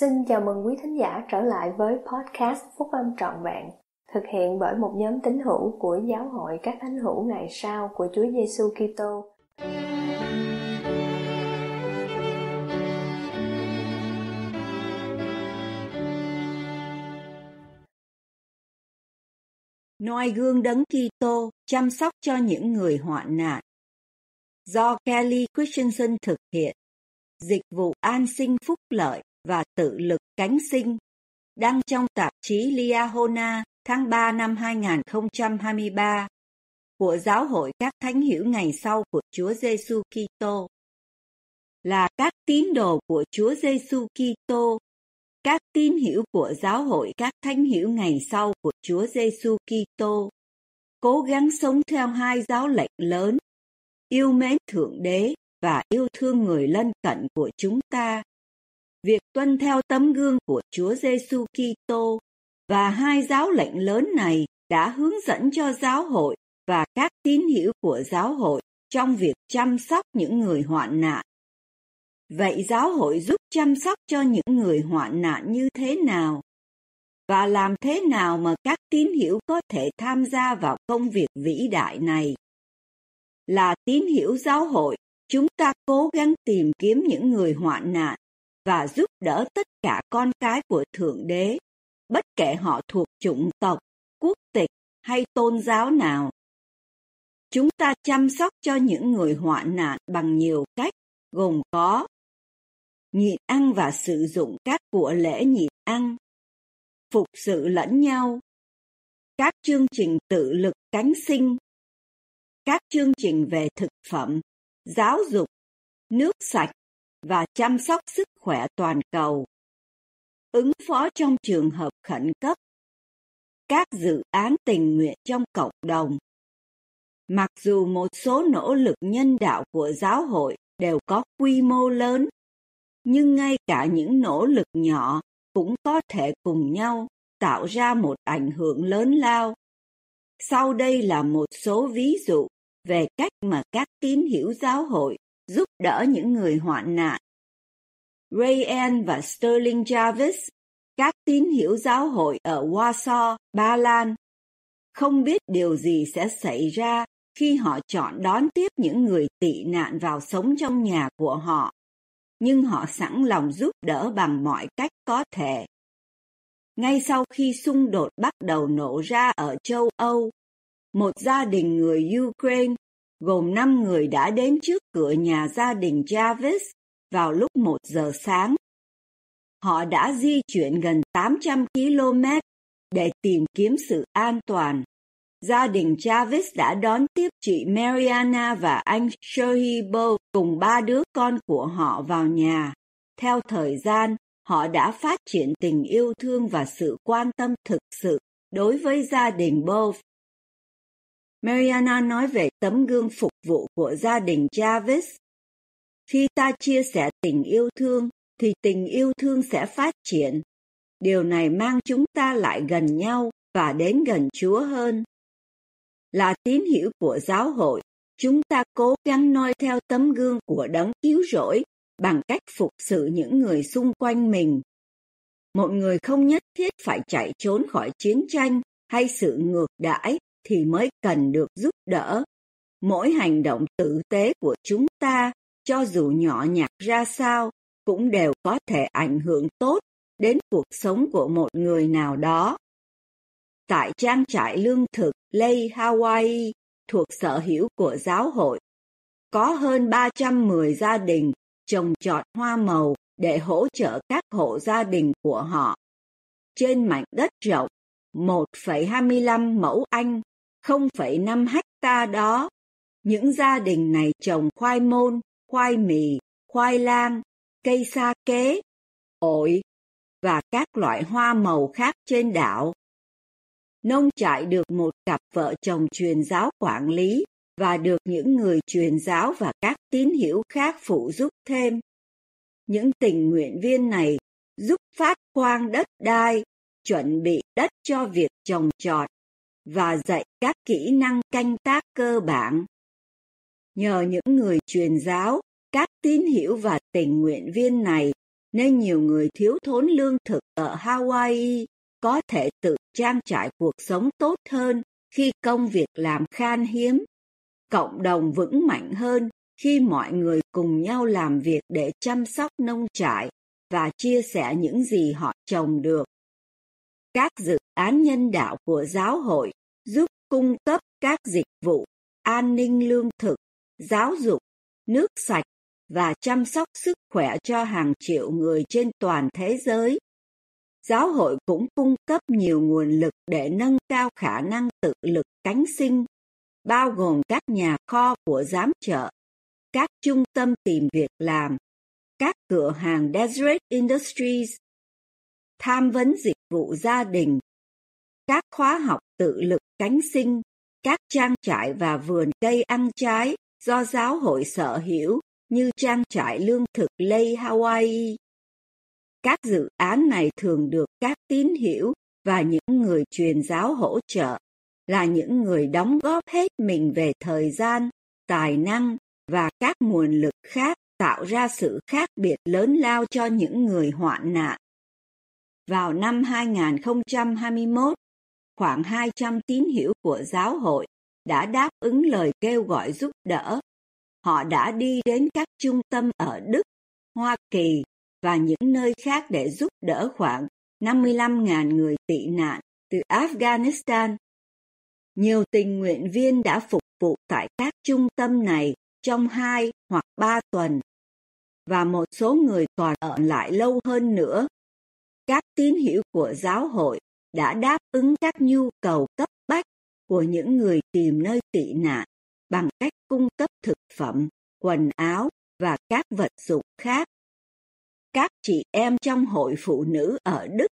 Xin chào mừng quý thính giả trở lại với podcast Phúc Âm Trọn Vẹn, thực hiện bởi một nhóm tín hữu của Giáo hội các thánh hữu ngày sau của Chúa Giêsu Kitô. noi gương đấng Kitô chăm sóc cho những người hoạn nạn. Do Kelly Christensen thực hiện, dịch vụ an sinh phúc lợi và tự lực cánh sinh, đăng trong tạp chí Liahona tháng 3 năm 2023 của Giáo hội các thánh hiểu ngày sau của Chúa Giêsu Kitô là các tín đồ của Chúa Giêsu Kitô, các tín hiểu của Giáo hội các thánh hiểu ngày sau của Chúa Giêsu Kitô, cố gắng sống theo hai giáo lệnh lớn: yêu mến Thượng Đế và yêu thương người lân cận của chúng ta việc tuân theo tấm gương của Chúa Giêsu Kitô và hai giáo lệnh lớn này đã hướng dẫn cho giáo hội và các tín hữu của giáo hội trong việc chăm sóc những người hoạn nạn. Vậy giáo hội giúp chăm sóc cho những người hoạn nạn như thế nào? Và làm thế nào mà các tín hữu có thể tham gia vào công việc vĩ đại này? Là tín hữu giáo hội, chúng ta cố gắng tìm kiếm những người hoạn nạn và giúp đỡ tất cả con cái của Thượng Đế, bất kể họ thuộc chủng tộc, quốc tịch hay tôn giáo nào. Chúng ta chăm sóc cho những người hoạn nạn bằng nhiều cách, gồm có nhịn ăn và sử dụng các của lễ nhịn ăn, phục sự lẫn nhau, các chương trình tự lực cánh sinh, các chương trình về thực phẩm, giáo dục, nước sạch và chăm sóc sức khỏe toàn cầu ứng phó trong trường hợp khẩn cấp các dự án tình nguyện trong cộng đồng mặc dù một số nỗ lực nhân đạo của giáo hội đều có quy mô lớn nhưng ngay cả những nỗ lực nhỏ cũng có thể cùng nhau tạo ra một ảnh hưởng lớn lao sau đây là một số ví dụ về cách mà các tín hữu giáo hội giúp đỡ những người hoạn nạn. Ray Ann và Sterling Jarvis, các tín hiểu giáo hội ở Warsaw, Ba Lan, không biết điều gì sẽ xảy ra khi họ chọn đón tiếp những người tị nạn vào sống trong nhà của họ, nhưng họ sẵn lòng giúp đỡ bằng mọi cách có thể. Ngay sau khi xung đột bắt đầu nổ ra ở châu Âu, một gia đình người Ukraine gồm năm người đã đến trước cửa nhà gia đình Jarvis vào lúc 1 giờ sáng. Họ đã di chuyển gần 800 km để tìm kiếm sự an toàn. Gia đình Jarvis đã đón tiếp chị Mariana và anh Shohibo cùng ba đứa con của họ vào nhà. Theo thời gian, họ đã phát triển tình yêu thương và sự quan tâm thực sự đối với gia đình Bove Mariana nói về tấm gương phục vụ của gia đình Javis. Khi ta chia sẻ tình yêu thương, thì tình yêu thương sẽ phát triển. Điều này mang chúng ta lại gần nhau và đến gần Chúa hơn. Là tín hiệu của giáo hội, chúng ta cố gắng noi theo tấm gương của đấng cứu rỗi bằng cách phục sự những người xung quanh mình. Một người không nhất thiết phải chạy trốn khỏi chiến tranh hay sự ngược đãi thì mới cần được giúp đỡ. Mỗi hành động tử tế của chúng ta, cho dù nhỏ nhặt ra sao, cũng đều có thể ảnh hưởng tốt đến cuộc sống của một người nào đó. Tại trang trại lương thực Ley Hawaii thuộc sở hữu của giáo hội, có hơn 310 gia đình trồng trọt hoa màu để hỗ trợ các hộ gia đình của họ. Trên mảnh đất rộng 1,25 mẫu Anh 0,5 hecta đó, những gia đình này trồng khoai môn, khoai mì, khoai lang, cây sa kế, ổi và các loại hoa màu khác trên đảo. Nông trại được một cặp vợ chồng truyền giáo quản lý và được những người truyền giáo và các tín hữu khác phụ giúp thêm. Những tình nguyện viên này giúp phát quang đất đai, chuẩn bị đất cho việc trồng trọt và dạy các kỹ năng canh tác cơ bản. Nhờ những người truyền giáo, các tín hữu và tình nguyện viên này nên nhiều người thiếu thốn lương thực ở Hawaii có thể tự trang trải cuộc sống tốt hơn khi công việc làm khan hiếm. Cộng đồng vững mạnh hơn khi mọi người cùng nhau làm việc để chăm sóc nông trại và chia sẻ những gì họ trồng được các dự án nhân đạo của giáo hội giúp cung cấp các dịch vụ an ninh lương thực giáo dục nước sạch và chăm sóc sức khỏe cho hàng triệu người trên toàn thế giới giáo hội cũng cung cấp nhiều nguồn lực để nâng cao khả năng tự lực cánh sinh bao gồm các nhà kho của giám trợ các trung tâm tìm việc làm các cửa hàng desert industries tham vấn dịch vụ gia đình, các khóa học tự lực cánh sinh, các trang trại và vườn cây ăn trái do giáo hội sở hữu như trang trại lương thực Lay Hawaii. Các dự án này thường được các tín hữu và những người truyền giáo hỗ trợ là những người đóng góp hết mình về thời gian, tài năng và các nguồn lực khác tạo ra sự khác biệt lớn lao cho những người hoạn nạn vào năm 2021, khoảng 200 tín hữu của giáo hội đã đáp ứng lời kêu gọi giúp đỡ. Họ đã đi đến các trung tâm ở Đức, Hoa Kỳ và những nơi khác để giúp đỡ khoảng 55.000 người tị nạn từ Afghanistan. Nhiều tình nguyện viên đã phục vụ tại các trung tâm này trong hai hoặc ba tuần và một số người còn ở lại lâu hơn nữa các tín hiệu của giáo hội đã đáp ứng các nhu cầu cấp bách của những người tìm nơi tị nạn bằng cách cung cấp thực phẩm quần áo và các vật dụng khác các chị em trong hội phụ nữ ở đức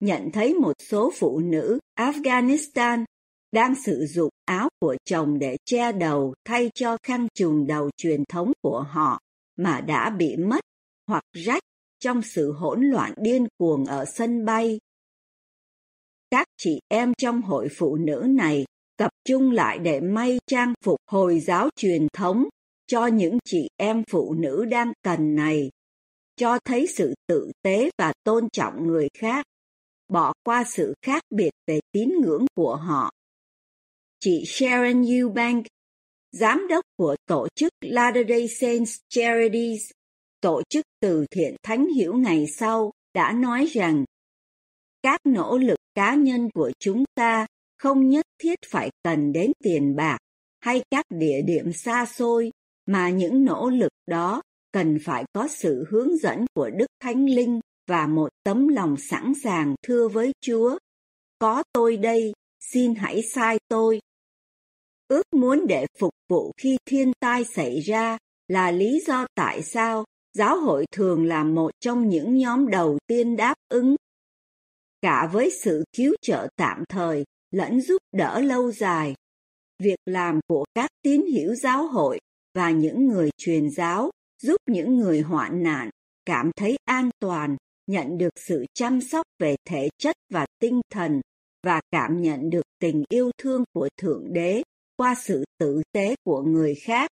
nhận thấy một số phụ nữ afghanistan đang sử dụng áo của chồng để che đầu thay cho khăn trùm đầu truyền thống của họ mà đã bị mất hoặc rách trong sự hỗn loạn điên cuồng ở sân bay. Các chị em trong hội phụ nữ này tập trung lại để may trang phục Hồi giáo truyền thống cho những chị em phụ nữ đang cần này, cho thấy sự tử tế và tôn trọng người khác, bỏ qua sự khác biệt về tín ngưỡng của họ. Chị Sharon Eubank, giám đốc của tổ chức Latter-day Saints Charities, tổ chức từ thiện thánh hiểu ngày sau đã nói rằng các nỗ lực cá nhân của chúng ta không nhất thiết phải cần đến tiền bạc hay các địa điểm xa xôi mà những nỗ lực đó cần phải có sự hướng dẫn của đức thánh linh và một tấm lòng sẵn sàng thưa với chúa có tôi đây xin hãy sai tôi ước muốn để phục vụ khi thiên tai xảy ra là lý do tại sao giáo hội thường là một trong những nhóm đầu tiên đáp ứng cả với sự cứu trợ tạm thời lẫn giúp đỡ lâu dài việc làm của các tín hữu giáo hội và những người truyền giáo giúp những người hoạn nạn cảm thấy an toàn nhận được sự chăm sóc về thể chất và tinh thần và cảm nhận được tình yêu thương của thượng đế qua sự tử tế của người khác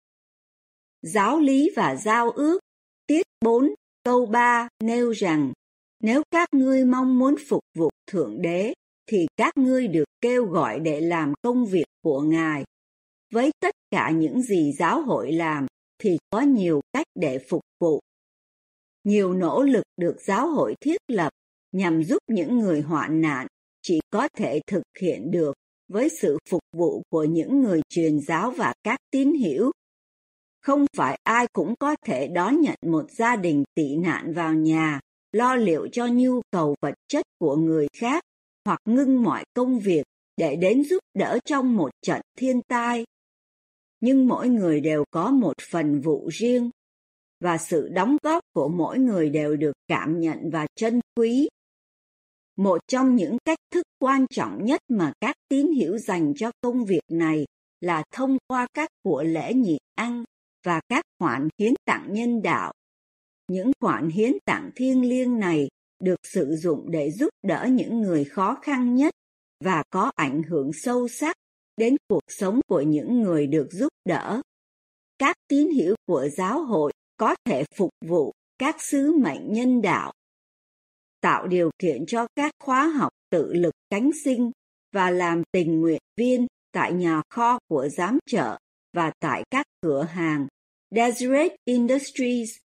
giáo lý và giao ước Tiết 4 câu 3 nêu rằng nếu các ngươi mong muốn phục vụ Thượng Đế thì các ngươi được kêu gọi để làm công việc của Ngài. Với tất cả những gì giáo hội làm thì có nhiều cách để phục vụ. Nhiều nỗ lực được giáo hội thiết lập nhằm giúp những người hoạn nạn chỉ có thể thực hiện được với sự phục vụ của những người truyền giáo và các tín hữu không phải ai cũng có thể đón nhận một gia đình tị nạn vào nhà lo liệu cho nhu cầu vật chất của người khác hoặc ngưng mọi công việc để đến giúp đỡ trong một trận thiên tai nhưng mỗi người đều có một phần vụ riêng và sự đóng góp của mỗi người đều được cảm nhận và trân quý một trong những cách thức quan trọng nhất mà các tín hữu dành cho công việc này là thông qua các của lễ nhịn ăn và các khoản hiến tặng nhân đạo. Những khoản hiến tặng thiêng liêng này được sử dụng để giúp đỡ những người khó khăn nhất và có ảnh hưởng sâu sắc đến cuộc sống của những người được giúp đỡ. Các tín hiệu của giáo hội có thể phục vụ các sứ mệnh nhân đạo, tạo điều kiện cho các khóa học tự lực cánh sinh và làm tình nguyện viên tại nhà kho của giám trợ và tại các cửa hàng Desert Industries.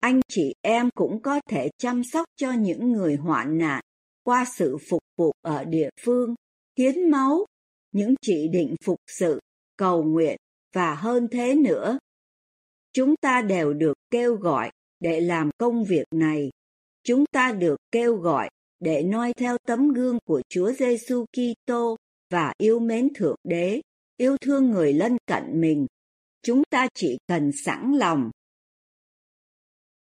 Anh chị em cũng có thể chăm sóc cho những người hoạn nạn qua sự phục vụ ở địa phương, hiến máu, những chỉ định phục sự, cầu nguyện và hơn thế nữa. Chúng ta đều được kêu gọi để làm công việc này. Chúng ta được kêu gọi để noi theo tấm gương của Chúa Giêsu Kitô và yêu mến Thượng Đế yêu thương người lân cận mình chúng ta chỉ cần sẵn lòng